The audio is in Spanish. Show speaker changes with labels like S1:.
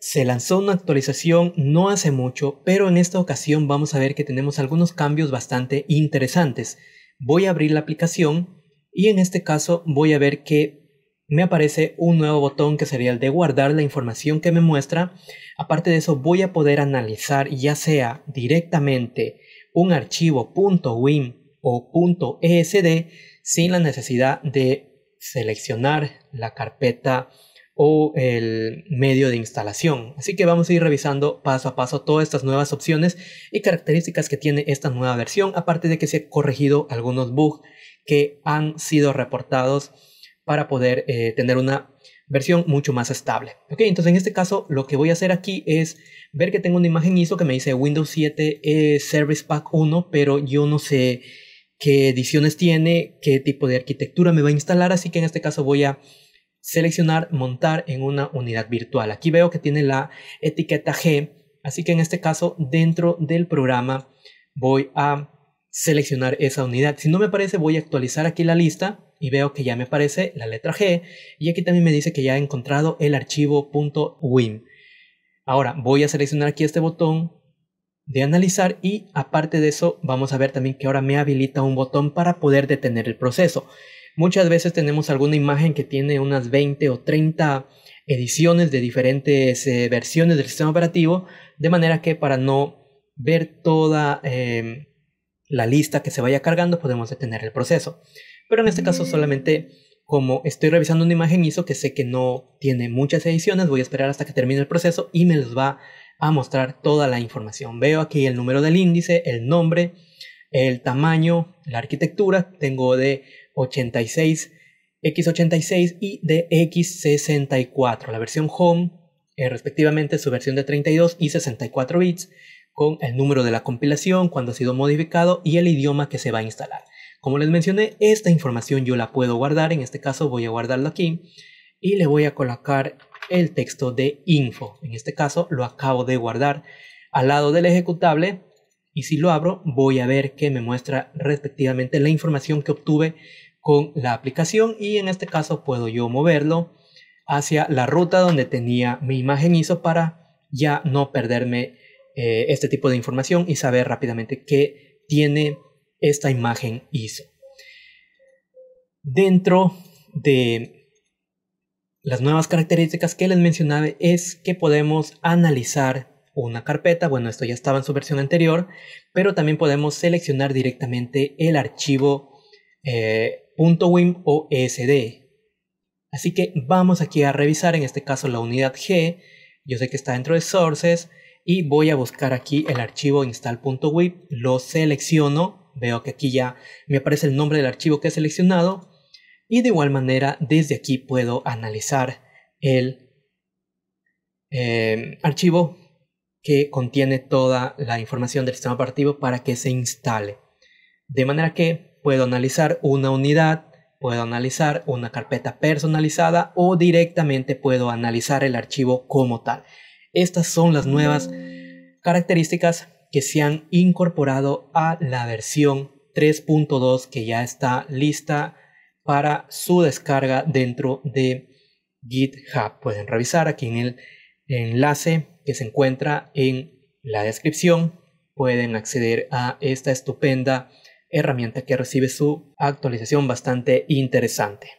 S1: Se lanzó una actualización no hace mucho, pero en esta ocasión vamos a ver que tenemos algunos cambios bastante interesantes. Voy a abrir la aplicación y en este caso voy a ver que me aparece un nuevo botón que sería el de guardar la información que me muestra. Aparte de eso voy a poder analizar ya sea directamente un archivo .win o .esd sin la necesidad de seleccionar la carpeta o el medio de instalación. Así que vamos a ir revisando paso a paso todas estas nuevas opciones y características que tiene esta nueva versión, aparte de que se han corregido algunos bugs que han sido reportados para poder eh, tener una versión mucho más estable. Ok, entonces en este caso lo que voy a hacer aquí es ver que tengo una imagen ISO que me dice Windows 7 e Service Pack 1, pero yo no sé qué ediciones tiene, qué tipo de arquitectura me va a instalar, así que en este caso voy a seleccionar montar en una unidad virtual. Aquí veo que tiene la etiqueta G, así que en este caso dentro del programa voy a seleccionar esa unidad. Si no me parece voy a actualizar aquí la lista y veo que ya me aparece la letra G y aquí también me dice que ya he encontrado el archivo .win. Ahora voy a seleccionar aquí este botón de analizar y aparte de eso vamos a ver también que ahora me habilita un botón para poder detener el proceso. Muchas veces tenemos alguna imagen que tiene unas 20 o 30 ediciones de diferentes eh, versiones del sistema operativo, de manera que para no ver toda em, la lista que se vaya cargando podemos detener el proceso. Pero en este caso mm. solamente como estoy revisando una imagen ISO que sé que no tiene muchas ediciones, voy a esperar hasta que termine el proceso y me los va a mostrar toda la información. Veo aquí el número del índice, el nombre, el tamaño, la arquitectura. Tengo de 86, X86 y de X64, la versión Home, eh, respectivamente su versión de 32 y 64 bits, con el número de la compilación, cuando ha sido modificado y el idioma que se va a instalar. Como les mencioné, esta información yo la puedo guardar, en este caso voy a guardarlo aquí y le voy a colocar el texto de info. En este caso lo acabo de guardar al lado del ejecutable y si lo abro voy a ver que me muestra respectivamente la información que obtuve con la aplicación y en este caso puedo yo moverlo hacia la ruta donde tenía mi imagen ISO para ya no perderme eh, este tipo de información y saber rápidamente qué tiene esta imagen ISO. Dentro de las nuevas características que les mencionaba es que podemos analizar una carpeta, bueno, esto ya estaba en su versión anterior, pero también podemos seleccionar directamente el archivo eh, .wim o e Así que vamos aquí a revisar en este caso la unidad G. Yo sé que está dentro de sources y voy a buscar aquí el archivo install.wip, lo selecciono, veo que aquí ya me aparece el nombre del archivo que he seleccionado y de igual manera desde aquí puedo analizar el em, archivo que contiene toda la información del sistema operativo para que se instale. De manera que puedo analizar una unidad, puedo analizar una carpeta personalizada o directamente puedo analizar el archivo como tal. Estas son las nuevas características que se han incorporado a la versión 3.2 que ya está lista para su descarga dentro de GitHub. Pueden revisar aquí en el enlace que se encuentra en la descripción. Pueden acceder a esta estupenda herramienta que recibe su actualización bastante interesante.